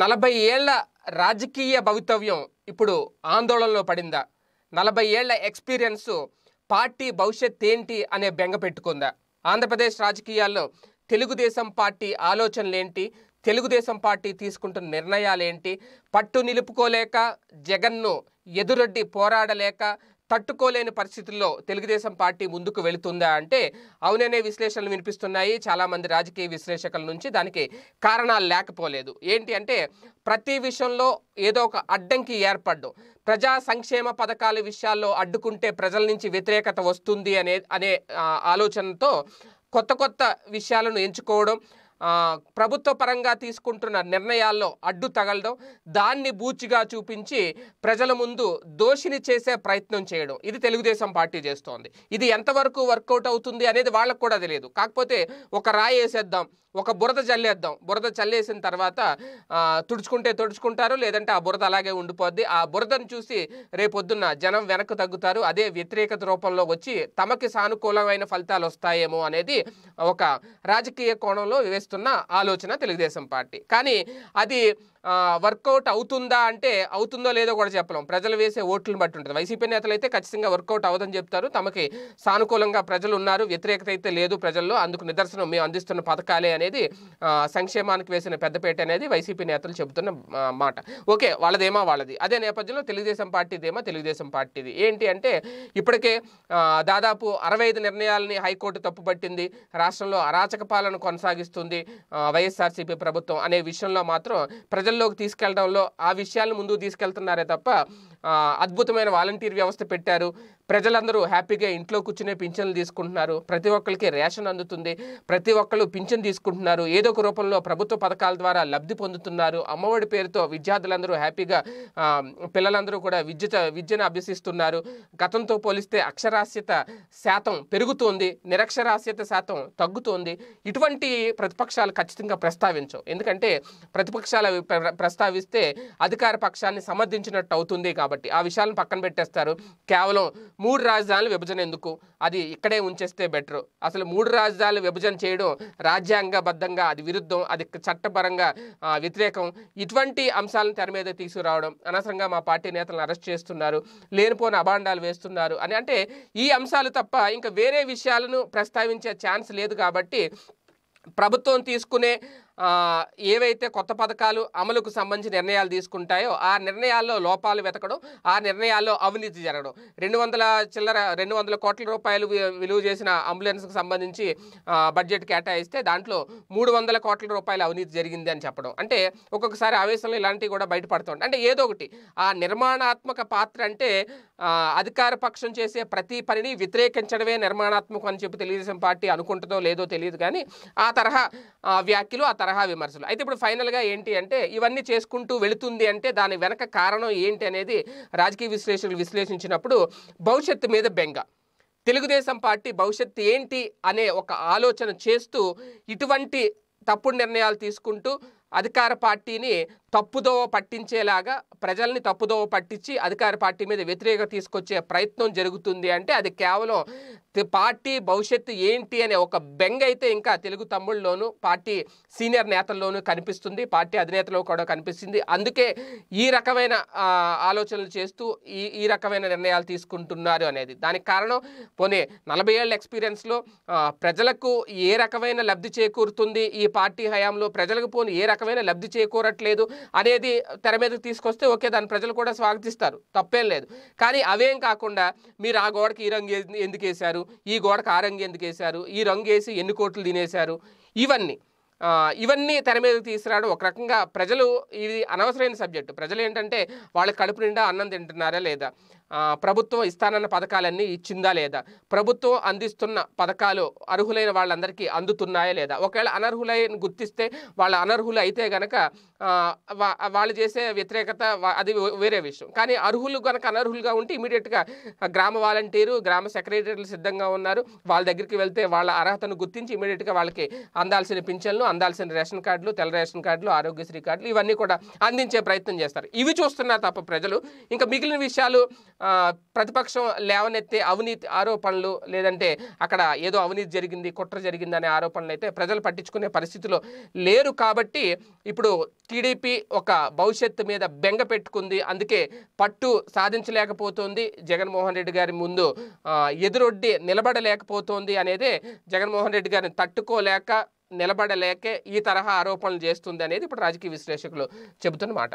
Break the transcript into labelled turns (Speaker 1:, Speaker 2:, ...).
Speaker 1: నలభై ఏళ్ల రాజకీయ భవితవ్యం ఇప్పుడు ఆందోళనలో పడిందా నలభై ఏళ్ల ఎక్స్పీరియన్సు పార్టీ భవిష్యత్ ఏంటి అనే బెంగ పెట్టుకుందా ఆంధ్రప్రదేశ్ రాజకీయాల్లో తెలుగుదేశం పార్టీ ఆలోచనలేంటి తెలుగుదేశం పార్టీ తీసుకుంటున్న నిర్ణయాలేంటి పట్టు నిలుపుకోలేక జగన్ను ఎదురొడ్డి పోరాడలేక తట్టుకోలేని పరిస్థితుల్లో తెలుగుదేశం పార్టీ ముందుకు వెళుతుందా అంటే అవుననే విశ్లేషణలు వినిపిస్తున్నాయి చాలామంది రాజకీయ విశ్లేషకుల నుంచి దానికి కారణాలు లేకపోలేదు ఏంటి అంటే ప్రతి విషయంలో ఏదో ఒక అడ్డంకి ఏర్పడడం ప్రజా సంక్షేమ పథకాల విషయాల్లో అడ్డుకుంటే ప్రజల నుంచి వ్యతిరేకత వస్తుంది అనే అనే ఆలోచనతో కొత్త కొత్త విషయాలను ఎంచుకోవడం ప్రభుత్వ పరంగా తీసుకుంటున్న నిర్ణయాల్లో అడ్డు తగలడం దాన్ని బూచిగా చూపించి ప్రజల ముందు దోషిని చేసే ప్రయత్నం చేయడం ఇది తెలుగుదేశం పార్టీ చేస్తోంది ఇది ఎంతవరకు వర్కౌట్ అవుతుంది అనేది వాళ్ళకు కూడా తెలియదు కాకపోతే ఒక రాయి వేసేద్దాం ఒక బురద చల్లేద్దాం బురద చల్లేసిన తర్వాత తుడుచుకుంటే తుడుచుకుంటారు లేదంటే ఆ బురద అలాగే ఉండిపోద్ది ఆ బురదను చూసి రేపొద్దున్న జనం వెనక్కు తగ్గుతారు అదే వ్యతిరేకత రూపంలో వచ్చి తమకి సానుకూలమైన ఫలితాలు వస్తాయేమో అనేది ఒక రాజకీయ కోణంలో వేస్తున్న ఆలోచన తెలుగుదేశం పార్టీ కానీ అది వర్కౌట్ అవుతుందా అంటే అవుతుందో లేదో కూడా చెప్పలేం ప్రజలు వేసే ఓట్లను బట్టి ఉంటుంది వైసీపీ నేతలు అయితే ఖచ్చితంగా వర్కౌట్ అవదని చెప్తారు తమకి సానుకూలంగా ప్రజలు ఉన్నారు వ్యతిరేకత అయితే లేదు ప్రజల్లో అందుకు నిదర్శనం మేము అందిస్తున్న పథకాలే అనేది సంక్షేమానికి వేసిన పెద్దపేట అనేది వైసీపీ నేతలు చెబుతున్న మాట ఓకే వాళ్ళదేమా వాళ్ళది అదే నేపథ్యంలో తెలుగుదేశం పార్టీదేమో తెలుగుదేశం పార్టీది ఏంటి అంటే ఇప్పటికే దాదాపు అరవై ఐదు నిర్ణయాలని హైకోర్టు తప్పుపట్టింది రాష్ట్రంలో అరాచక పాలన కొనసాగిస్తుంది వైఎస్ఆర్సీపీ ప్రభుత్వం అనే విషయంలో మాత్రం ప్రజలు ప్రజల్లోకి తీసుకెళ్లడంలో ఆ విషయాలను ముందుకు తీసుకెళ్తున్నారే తప్ప అద్భుతమైన వాలంటీర్ వ్యవస్థ పెట్టారు ప్రజలందరూ హ్యాపీగా ఇంట్లో కూర్చునే పింఛన్లు తీసుకుంటున్నారు ప్రతి ఒక్కరికి రేషన్ అందుతుంది ప్రతి ఒక్కరు పింఛన్ తీసుకుంటున్నారు ఏదో ఒక రూపంలో ప్రభుత్వ పథకాల ద్వారా లబ్ధి పొందుతున్నారు అమ్మఒడి పేరుతో విద్యార్థులందరూ హ్యాపీగా పిల్లలందరూ కూడా విద్య విద్యను అభ్యసిస్తున్నారు గతంతో పోలిస్తే అక్షరాస్యత శాతం పెరుగుతుంది నిరక్షరాస్యత శాతం తగ్గుతుంది ఇటువంటి ప్రతిపక్షాలు ఖచ్చితంగా ప్రస్తావించవు ఎందుకంటే ప్రతిపక్షాలు ప్రస్తావిస్తే అధికార పక్షాన్ని సమర్థించినట్టు అవుతుంది కాబట్టి ఆ విషయాలను పక్కన పెట్టేస్తారు కేవలం మూడు రాజధానులు విభజన ఎందుకు అది ఇక్కడే ఉంచేస్తే బెటర్ అసలు మూడు రాజధానులు విభజన చేయడం రాజ్యాంగబద్ధంగా అది విరుద్ధం అది చట్టపరంగా వ్యతిరేకం ఇటువంటి అంశాలను తెర మీద తీసుకురావడం అనవసరంగా మా పార్టీ నేతలను అరెస్ట్ చేస్తున్నారు లేనిపోని అభాండాలు వేస్తున్నారు అని అంటే ఈ అంశాలు తప్ప ఇంకా వేరే విషయాలను ప్రస్తావించే ఛాన్స్ లేదు కాబట్టి ప్రభుత్వం తీసుకునే ఏవైతే కొత్త పథకాలు అమలుకు సంబంధించి నిర్ణయాలు తీసుకుంటాయో ఆ నిర్ణయాల్లో లోపాలు వెతకడం ఆ నిర్ణయాల్లో అవినీతి జరగడం రెండు వందల చిల్లర రెండు వందల కోట్ల రూపాయలు విలువ చేసిన అంబులెన్స్కి సంబంధించి బడ్జెట్ కేటాయిస్తే దాంట్లో మూడు వందల కోట్ల రూపాయలు అవినీతి జరిగింది అని చెప్పడం అంటే ఒక్కొక్కసారి ఆవేశంలో ఇలాంటివి కూడా బయటపడుతుంది అంటే ఏదో ఒకటి ఆ నిర్మాణాత్మక పాత్ర అంటే అధికార పక్షం చేసే ప్రతి పనిని వ్యతిరేకించడమే నిర్మాణాత్మకం అని చెప్పి తెలుగుదేశం పార్టీ అనుకుంటుందో లేదో తెలియదు కానీ ఆ తరహా వ్యాఖ్యలు ఆ తరహా విమర్శలు అయితే ఇప్పుడు ఫైనల్గా ఏంటి అంటే ఇవన్నీ చేసుకుంటూ వెళుతుంది అంటే దాని వెనక కారణం ఏంటి అనేది రాజకీయ విశ్లేషకులు విశ్లేషించినప్పుడు భవిష్యత్తు మీద బెంగ తెలుగుదేశం పార్టీ భవిష్యత్తు ఏంటి అనే ఒక ఆలోచన చేస్తూ ఇటువంటి తప్పుడు నిర్ణయాలు తీసుకుంటూ అధికార పార్టీని తప్పుదోవ పట్టించేలాగా ప్రజల్ని తప్పుదోవ పట్టించి అధికార పార్టీ మీద వ్యతిరేకత తీసుకొచ్చే ప్రయత్నం జరుగుతుంది అంటే అది కేవలం పార్టీ భవిష్యత్తు ఏంటి అనే ఒక బెంగ అయితే ఇంకా తెలుగు తమ్ముళ్ళలోనూ పార్టీ సీనియర్ నేతల్లోనూ కనిపిస్తుంది పార్టీ అధినేతలో కూడా కనిపిస్తుంది అందుకే ఈ రకమైన ఆలోచనలు చేస్తూ ఈ ఈ రకమైన నిర్ణయాలు తీసుకుంటున్నారు అనేది దానికి కారణం పోనీ నలభై ఏళ్ళ ఎక్స్పీరియన్స్లో ప్రజలకు ఏ రకమైన లబ్ధి చేకూరుతుంది ఈ పార్టీ హయాంలో ప్రజలకు పోనీ ఏ రకమైన లబ్ధి చేకూరట్లేదు అనేది తెర మీదకి తీసుకొస్తే ఓకే దాన్ని ప్రజలు కూడా స్వాగతిస్తారు తప్పేం లేదు కానీ అవేం కాకుండా మీరు ఆ గోడకి ఈ రంగు ఎందుకు వేశారు ఈ గోడకు ఆ రంగు ఎందుకు వేశారు ఈ రంగు వేసి ఎన్ని కోట్లు తినేశారు ఇవన్నీ ఇవన్నీ తెర మీద తీసుకురాడు ఒక రకంగా ప్రజలు ఇది అనవసరమైన సబ్జెక్టు ప్రజలు ఏంటంటే వాళ్ళ కడుపు నిండా అన్నం తింటున్నారా లేదా ప్రభుత్వం ఇస్తానన్న పథకాలన్నీ ఇచ్చిందా లేదా ప్రభుత్వం అందిస్తున్న పథకాలు అర్హులైన వాళ్ళందరికీ అందుతున్నాయా లేదా ఒకవేళ అనర్హులైన గుర్తిస్తే వాళ్ళ అనర్హులు అయితే గనక వాళ్ళు చేసే వ్యతిరేకత అది వేరే విషయం కానీ అర్హులు కనుక అనర్హులుగా ఉంటే ఇమీడియట్గా గ్రామ వాలంటీరు గ్రామ సెక్రటరీలు సిద్ధంగా ఉన్నారు వాళ్ళ దగ్గరికి వెళ్తే వాళ్ళ అర్హతను గుర్తించి ఇమీడియట్గా వాళ్ళకి అందాల్సిన పింఛన్లు అందాల్సిన రేషన్ కార్డులు తెల్ల రేషన్ కార్డులు ఆరోగ్యశ్రీ కార్డులు ఇవన్నీ కూడా అందించే ప్రయత్నం చేస్తారు ఇవి చూస్తున్నారు తప్ప ప్రజలు ఇంకా మిగిలిన విషయాలు ప్రతిపక్షం లేవనెత్తే అవినీతి ఆరోపణలు లేదంటే అక్కడ ఏదో అవినీతి జరిగింది కుట్ర జరిగింది అనే ఆరోపణలు అయితే ప్రజలు పట్టించుకునే పరిస్థితిలో లేరు కాబట్టి ఇప్పుడు టీడీపీ ఒక భవిష్యత్తు మీద బెంగ పెట్టుకుంది అందుకే పట్టు సాధించలేకపోతుంది జగన్మోహన్ రెడ్డి గారి ముందు ఎదురొడ్డి నిలబడలేకపోతుంది అనేది జగన్మోహన్ రెడ్డి గారిని తట్టుకోలేక నిలబడలేకే ఈ తరహా ఆరోపణలు చేస్తుంది అనేది ఇప్పుడు రాజకీయ విశ్లేషకులు చెబుతున్న మాట